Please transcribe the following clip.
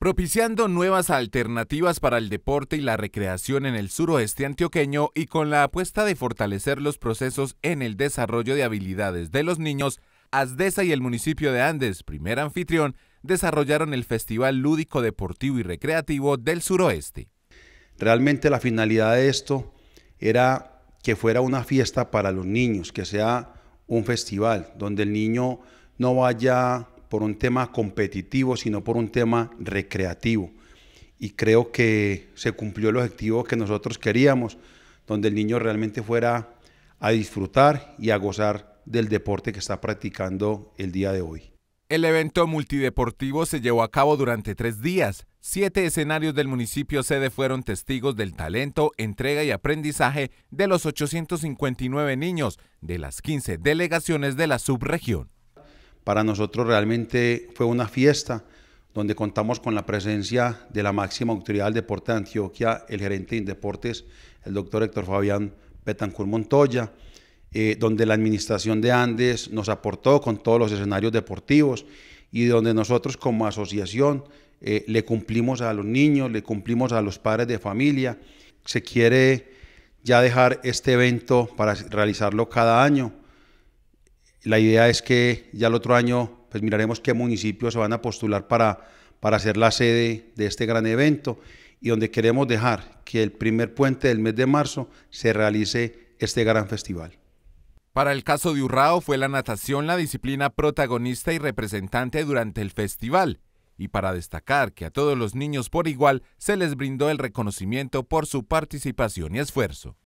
propiciando nuevas alternativas para el deporte y la recreación en el suroeste antioqueño y con la apuesta de fortalecer los procesos en el desarrollo de habilidades de los niños, Asdesa y el municipio de Andes, primer anfitrión, desarrollaron el Festival Lúdico Deportivo y Recreativo del Suroeste. Realmente la finalidad de esto era que fuera una fiesta para los niños, que sea un festival donde el niño no vaya por un tema competitivo, sino por un tema recreativo. Y creo que se cumplió el objetivo que nosotros queríamos, donde el niño realmente fuera a disfrutar y a gozar del deporte que está practicando el día de hoy. El evento multideportivo se llevó a cabo durante tres días. Siete escenarios del municipio sede fueron testigos del talento, entrega y aprendizaje de los 859 niños de las 15 delegaciones de la subregión. Para nosotros realmente fue una fiesta donde contamos con la presencia de la máxima autoridad del deporte de Antioquia, el gerente de Deportes, el doctor Héctor Fabián Betancur Montoya, eh, donde la administración de Andes nos aportó con todos los escenarios deportivos y donde nosotros como asociación eh, le cumplimos a los niños, le cumplimos a los padres de familia. Se quiere ya dejar este evento para realizarlo cada año la idea es que ya el otro año pues miraremos qué municipios se van a postular para, para ser la sede de este gran evento y donde queremos dejar que el primer puente del mes de marzo se realice este gran festival. Para el caso de Urrao fue la natación la disciplina protagonista y representante durante el festival. Y para destacar que a todos los niños por igual se les brindó el reconocimiento por su participación y esfuerzo.